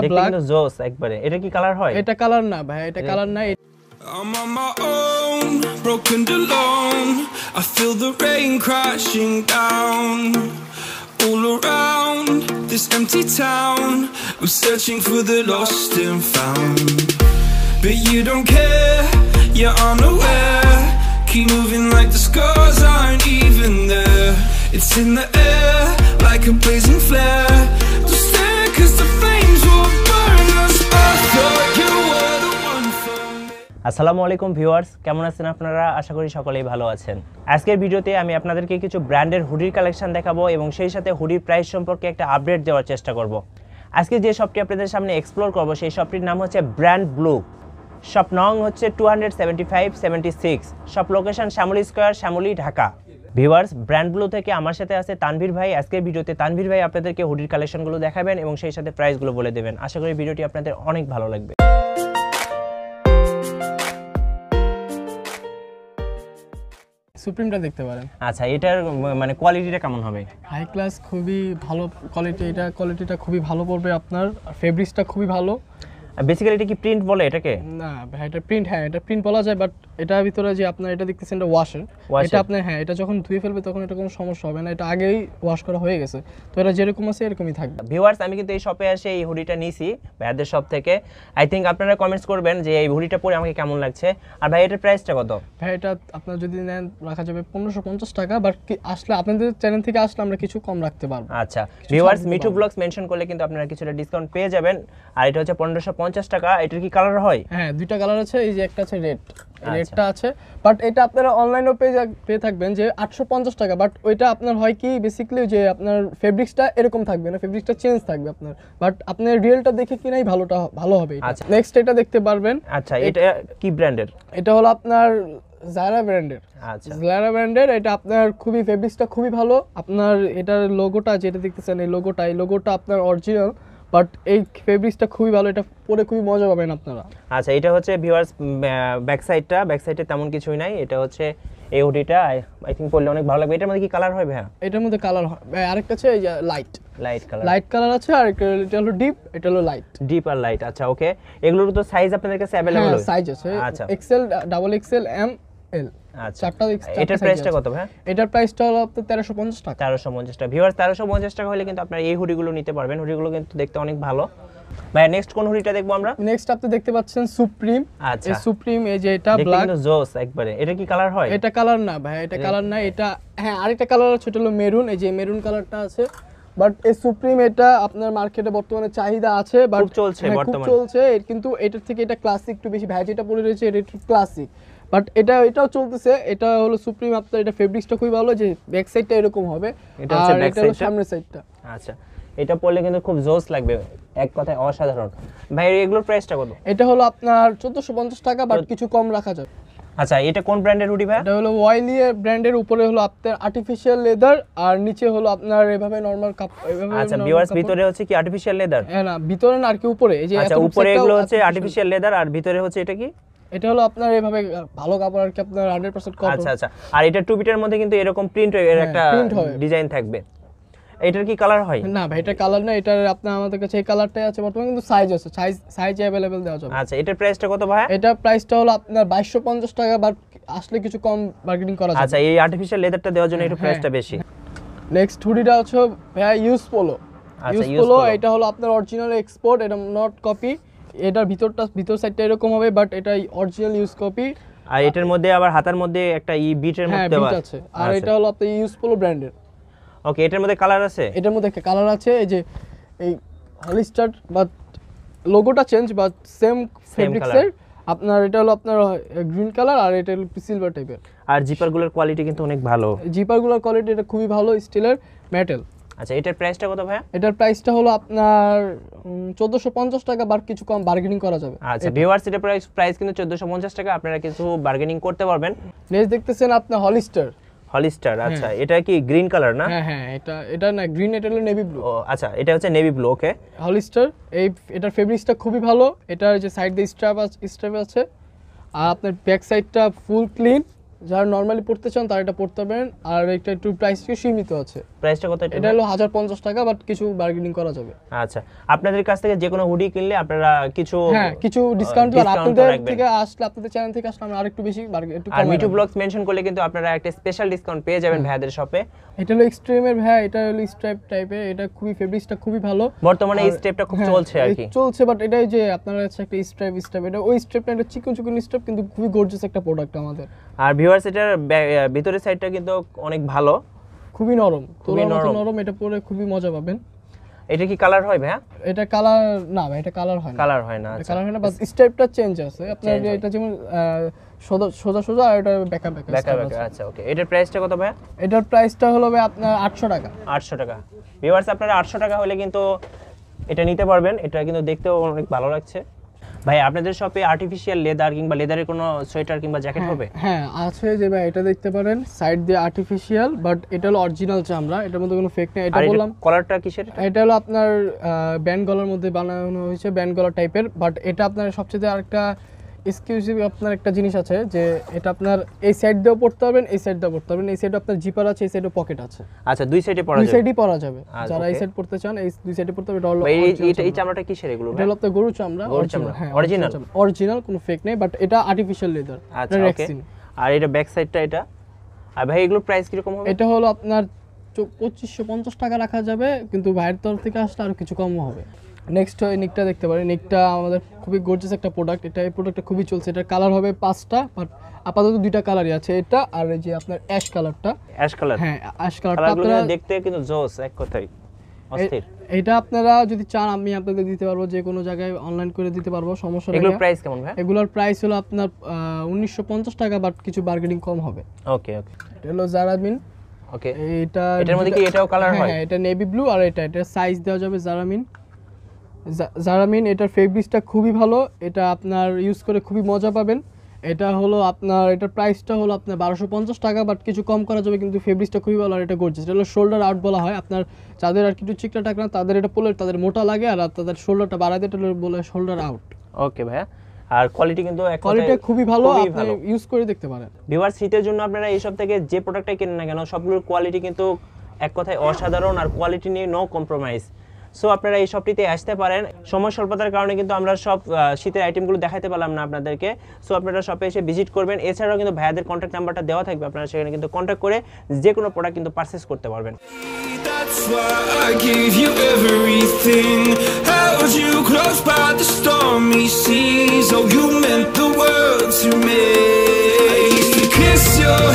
I'm on my own, broken alone. I feel the rain crashing down. All around this empty town, I'm searching for the lost and found. But you don't care, you're unaware. Keep moving like the scars aren't even there. It's in the air, like a blazing flare. আসসালামু আলাইকুম viewers কেমন আছেন আপনারা আশা করি সকলেই ভালো আছেন আজকের ভিডিওতে আমি আপনাদেরকে কিছু ব্র্যান্ডের হুডির কালেকশন দেখাবো এবং সেই সাথে হুডির প্রাইস সম্পর্কে একটা আপডেট দেওয়ার চেষ্টা করব। আজকে যে শপটি আপনাদের সামনে এক্সপ্লোর করব সেই শপটির নাম হচ্ছে ব্র্যান্ড ব্লু শপ নং হচ্ছে two hundred seventy five seventy six shop location Shyamoli square Shyamoli Dhaka viewers brand Blue থেকে আমার সাথে আছে তানভীর ভাই আজকের ভিডিওতে তানভীর ভাই আপনাদেরকে হুডির কালেকশনগুলো দেখাবেন এবং সেই সাথে প্রাইসগুলো বলে দেবেন আশা করি ভিডিওটি আপনাদের অনেক ভালো লাগবে সুপ্রিমটা দেখতে পারেন আচ্ছা এটার মানে কোয়ালিটিটা কেমন হবে হাই ক্লাস খুবই ভালো কোয়ালিটি এটা কোয়ালিটিটা খুবই ভালো পড়বে আপনার ফেব্রিক্সটা খুবই ভালো বেসিক্যালি এটা কি প্রিন্ট বলে এটাকে না ভাই এটা প্রিন্ট হ্যাঁ এটা প্রিন্ট হ্যাঁ, বলা যায় বাট এটার ভিতরে যে আপনার এটা দেখতেছেন এটা ওয়াশার এটা আপনি হ্যাঁ এটা যখন ধুয়ে ফেলবে তখন এটা কোনো সমস্যা হবে না এটা আগেই ওয়াশ করা হয়ে গেছে তো এটা যেরকম আছে এরকমই থাকবে ভিউয়ার্স আমি কিন্তু এই শপে এসে এই হুডিটা নিছি ভাইয়াদের শপ থেকে আই থিঙ্ক আপনারা কমেন্টস করবেন যে এই হুডিটা পরে আমাকে কেমন লাগছে আর ভাই এটার প্রাইসটা কত ভাই এটা আপনার যদি নেন রাখা যাবে পনেরোশো পঞ্চাশ টাকা বাট কি আসলে আপনাদের চ্যানেল থেকে আসলে আমরা কিছু কম রাখতে পারবো আচ্ছা ভিউয়ার্স মিটু ব্লগস মেনশন করলে কিন্তু আপনারা কিছুটা ডিসকাউন্ট পেয়ে যাবেন আর এটা হচ্ছে পনেরোশো পঞ্চাশ টাকা এটার কি কালার হয় হ্যাঁ দুইটা কালার আছে এই যে একটা আছে রেড রেডটা আচ্ছা। আছে বাট এটা আপনারা অনলাইনে পেয়ে পেয়ে থাকবেন যে আটশো পঞ্চাশ টাকা বাট ওইটা আপনার হয় কি বেসিক্যালি যে আপনার ফেব্রিক্সটা এরকম থাকবে না ফেব্রিক্সটা চেঞ্জ থাকবে আপনার বাট আপনার রিয়েলটা দেখে কিনাই ভালোটা ভালো হবে আচ্ছা নেক্সট এটা দেখতে পারবেন আচ্ছা এটা কি ব্র্যান্ডের এটা হলো আপনার জারা ব্র্যান্ডের আচ্ছা জারা ব্র্যান্ডের এটা আপনার খুবই ফেব্রিক্সটা খুবই ভালো আপনার এটার লোগোটা যেটা দেখতেছেন এই লোগোটা এই লোগোটা আপনার অরিজিনাল বাট এই ফেব্রিক্সটা খুবই ভালো এটা পরে খুবই মজা পাবেন আপনারা আচ্ছা এটা হচ্ছে ভিউয়ার্স ব্যাক সাইডটা ব্যাক সাইডে তেমন কিছুই নাই এটা হচ্ছে এই হুডিটা আই থিঙ্ক পরলে অনেক ভালো লাগবে এটার মধ্যে কি কালার হয় ভাইয়া এটার মধ্যে কালার হয় আরেকটা আছে light light colour light colour আছে আর এটা হলো ডিপ এটা হলো লাইট ডিপ আর লাইট আচ্ছা ওকে এগুলোর তো সাইজ আপনাদের কাছে अवेलेबल সাইজ হ্যাঁ, আছে আচ্ছা XL double XL M L আচ্ছা। তেরোশো পঞ্চাশ পঞ্চাশ হলে কিন্তু আপনি আচ্ছা। এই কিন্তু কালার না এটা হ্যাঁ আরেকটা কালার মেরুন এই যে মেরুন কালারটা আছে বাট এই সুপ্রিম এটা আপনার মার্কেটে বর্তমানে চাহিদা আছে চলছে হ্যাঁ, চলছে কিন্তু এটার থেকে এটা ক্লাসিক একটু বেশি ভাই পড়ে রয়েছে এটা একটু ক্লাসিক বাট এটা এটাও চলতেছে এটা হলো সুপ্রিম আপনার এটা ফেব্রিক্সটা খুবই ভালো যে ব্যাক সাইডটা এরকম হবে এটা হচ্ছে ব্যাক সাইডটা সামনের সাইডটা আচ্ছা এটা পরলে কিন্তু খুব জোস লাগবে এক কথায় অসাধারণ ভাই এগুলোর প্রাইসটা কত এটা হলো আপনার 1450 টাকা বাট কিছু কম রাখা যাবে আচ্ছা এটা কোন ব্র্যান্ডের হুডি ভাই এটা হলো ওয়াইলি এর ব্র্যান্ডের উপরে হলো আপনার আর্টিফিশিয়াল লেদার আর নিচে হলো আপনার এভাবে নরমাল কাপ এভাবে আচ্ছা ভিউয়ার্স ভিতরে হচ্ছে কি আর্টিফিশিয়াল লেদার হ্যাঁ না ভিতরে না আর কি উপরে এই যে আচ্ছা উপরে এগুলো হচ্ছে আর্টিফিশিয়াল লেদার আর ভিতরে হচ্ছে এটা কি এটা হলো আপনার এইভাবে ভালো কাপড় আর কি আপনার 100% কাপড় আচ্ছা আচ্ছা আর এটা টু বিটের মধ্যে কিন্তু এরকম প্রিন্ট এর হ্যাঁ, একটা ডিজাইন থাকবে এটার কি কালার হয় না ভাই এটা কালার না এটার আপনার আমাদের কাছে এই কালারটাই আছে বর্তমানে কিন্তু সাইজ আছে সাইজ সাইজ अवेलेबल দেওয়া যাবে আচ্ছা এটার প্রাইসটা কত ভাই এটার প্রাইসটা হলো আপনার 2250 টাকা বাট আসলে কিছু কম মার্কেটিং করা যাবে আচ্ছা এই আর্টিফিশিয়াল লেদারটা দেওয়ার জন্য একটু প্রাইসটা হ্যাঁ, হ্যাঁ। বেশি নেক্সট হুডিটা হচ্ছে ভাই ইউজ পোলো ইউজ পোলো এটা হলো আপনার অরিজিনাল এক্সপোর্ট এটা নট কপি এটার ভিতরটা ভিতর সাইডটা এরকম হবে বাট এটা অরিজিনাল ইউজ কপি আর এটার মধ্যে আবার হাতার মধ্যে একটা ই বিটের হ্যাঁ, মধ্যে আছে আর এটা হলো আপনার ইউজফুল ব্র্যান্ডের ওকে এটার মধ্যে কালার আছে এটার মধ্যে একটা কালার আছে এই যে এই হলিস্টার বাট লোগোটা চেঞ্জ বাট সেম ফেব্রিক্সের আপনার এটা হলো আপনার গ্রিন কালার আর এটা হলো সিলভার টাইপের আর জিপারগুলোর কোয়ালিটি কিন্তু অনেক ভালো জিপারগুলোর কোয়ালিটি এটা খুবই ভালো স্টিলের মেটাল আচ্ছা এটার প্রাইসটা কত ভাইয়া এটার প্রাইসটা হলো আপনার 1450 টাকা বার কিছু কম বার্গেনিং করা যাবে আচ্ছা ভিউয়ার্স এটার প্রাইস প্রাইস কিন্তু 1450 টাকা আপনারা কিছু বার্গেনিং করতে পারবেন নেক্সট দেখতেছেন আপনি হলিস্টার হলিস্টার আচ্ছা এটা কি গ্রিন কালার না হ্যাঁ হ্যাঁ এটা এটা না গ্রিন এটা হলো নেভি ব্লু আচ্ছা এটা হচ্ছে নেভি ব্লু ওকে হলিস্টার এই এটার ফেব্রিক্সটা খুবই ভালো এটার যে সাইড দিয়ে স্ট্র্যাপ আছে স্ট্র্যাপ আছে আর আপনার ব্যাক সাইডটা ফুল ক্লিন যারা নর্মালি পড়তে চান তারা এটা পড়তে পারেন আর এটা একটু প্রাইস সীমিত আছে প্রাইসটা কত এটা হলো হাজার পঞ্চাশ টাকা বাট কিছু বার্গেনিং করা যাবে আচ্ছা আপনাদের কাছ থেকে যে কোনো হুডি কিনলে আপনারা কিছু হ্যাঁ কিছু ডিসকাউন্ট আর আপনাদের থেকে আসলে আপনাদের চ্যানেল থেকে আসলে আমরা আরেকটু বেশি একটু আর মিটু ব্লগস মেনশন করলে কিন্তু আপনারা একটা স্পেশাল ডিসকাউন্ট পেয়ে যাবেন হ্যাঁ। ভাইয়াদের শপে এটা হলো এক্সট্রিমের ভাইয়া এটা হলো স্ট্রাইপ টাইপের এটা খুবই ফেব্রিকটা খুবই ভালো বর্তমানে এই স্ট্রাইপটা খুব হ্যাঁ, চলছে আর কি চলছে বাট এটাই যে আপনারা হচ্ছে একটা স্ট্রাইপ স্ট্রাইপ এটা ওই স্ট্রাইপটা একটা চিকন চিকন স্ট্রাইপ কিন্তু খুবই গর্জিয়াস একটা প্রোডাক্ট আমাদের আর ভিউয়ার্স এটার ভিতরের সাইডটা কিন্তু অনেক ভালো খুবই নরম খুবই নরম এটা পরে খুবই মজা পাবেন এটা কি কালার হয় ভাইয়া এটা কালার না ভাই এটা কালার হয় না কালার হয় না কালার আচ্ছা। হয় না বাস স্টেপটা চেঞ্জ আছে আপনার এটা যেমন সোজা সোজা আর এটা ব্যাকআপ ব্যাকআপ ব্যাকআপ আচ্ছা ওকে এটার প্রাইসটা কত ভাইয়া এটার প্রাইসটা হলো ভাই আপনার 800 টাকা 800 টাকা ভিউয়ার্স আপনারা 800 টাকা হলে কিন্তু এটা নিতে পারবেন এটা কিন্তু দেখতেও অনেক ভালো লাগছে ভাই আপনাদের শপে আর্টিফিশিয়াল লেদার কিংবা লেদারের কোনো সোয়েটার কিংবা জ্যাকেট হবে হ্যাঁ আছে যে ভাই এটা দেখতে পারেন সাইড দিয়ে আর্টিফিশিয়াল বাট এটা হলো অরিজিনাল চামড়া এটার মধ্যে কোনো ফেক নেই এটা বললাম কলারটা কিসের এটা হলো আপনার ব্যান্ড গলার মধ্যে বানানো হয়েছে ব্যান্ড গলার টাইপের বাট এটা আপনার সবচেয়ে আরেকটা এক্সক্লুসিভ আপনার একটা জিনিস আছে যে এটা আপনার এই সাইড দিয়েও পড়তে পারবেন এই সাইড দিয়েও পড়তে পারবেন এই সাইডে আপনার জিপার আছে এই সাইডে পকেট আছে আচ্ছা দুই সাইডে পড়া যাবে দুই সাইডে পড়া যাবে যারা এই সাইড পড়তে চান এই দুই সাইডে পড়তে হবে এটা এই এই চামড়াটা কিসের এগুলো এটা তো গরু চামড়া গরু চামড়া অরিজিনাল হ্যাঁ, অরিজিনাল কোনো ফেক নেই বাট এটা আর্টিফিশিয়াল লেদার আচ্ছা ওকে আর এটা ব্যাক সাইডটা এটা আর ভাই এগুলো প্রাইস কি রকম হবে এটা হলো আপনার পঁচিশশো পঞ্চাশ টাকা রাখা যাবে কিন্তু ভাইয়ের তরফ থেকে আসলে আরো কিছু কম হবে নেক্সট হয় নিকটা দেখতে পারি নিকটা আমাদের খুবই গর্জেস একটা প্রোডাক্ট এটা এই প্রোডাক্টটা খুবই চলছে এটার কালার হবে পাঁচটা বাট আপাতত দুইটা কালারই আছে এটা আর এই যে আপনার অ্যাশ কালারটা অ্যাশ কালার হ্যাঁ অ্যাশ কালারটা আপনারা দেখতে কিন্তু জোস এক কথাই অস্থির এটা আপনারা যদি চান আমি আপনাদের দিতে পারবো যে কোনো জায়গায় অনলাইন করে দিতে পারবো সমস্যা নেই এগুলোর প্রাইস কেমন ভাই এগুলোর প্রাইস হলো আপনার 1950 টাকা বাট কিছু বার্গেনিং কম হবে ওকে ওকে এটা হলো জারামিন ওকে এটা এটার মধ্যে কি এটাও কালার হ্যাঁ, হয় হ্যাঁ এটা নেভি ব্লু আর এটা এটা সাইজ দেওয়া যাবে জারামিন জারামিন এটার ফেব্রিক্সটা খুবই ভালো এটা আপনার ইউজ করে খুবই মজা পাবেন এটা হলো আপনার এটার প্রাইসটা হলো আপনার বারোশো পঞ্চাশ টাকা বাট কিছু কম করা যাবে কিন্তু ফেব্রিক্সটা খুবই ভালো আর এটা করছে এটা হলো শোল্ডার আউট বলা হয় আপনার যাদের আর কিছু চিকটা টাক না তাদের এটা পোলে তাদের মোটা লাগে আর তাদের শোল্ডারটা বাড়াতে এটা বলে শোল্ডার আউট ওকে ভাইয়া আর কোয়ালিটি কিন্তু কোয়ালিটি খুবই ভালো আপনি ইউজ করে দেখতে পারেন ভিউয়ার সিটের জন্য আপনারা এইসব থেকে যে প্রোডাক্টটাই কিনেন না কেন সবগুলোর কোয়ালিটি কিন্তু এক কথায় অসাধারণ আর কোয়ালিটি নিয়ে নো কম্প্রোমাইজ সো আপনারা এই শপটিতে আসতে পারেন সময় স্বল্পতার কারণে কিন্তু আমরা সব শীতের আইটেমগুলো দেখাতে পারলাম না আপনাদেরকে সো আপনারা শপে এসে ভিজিট করবেন এছাড়াও কিন্তু ভাইয়াদের কন্ট্যাক্ট নাম্বারটা দেওয়া থাকবে আপনারা সেখানে কিন্তু কন্ট্যাক্ট করে যে কোনো প্রোডাক্ট কিন্তু পারচেস করতে পারবেন That's why I gave you everything Held you close by the stormy seas Oh, you meant the world to me I used to kiss your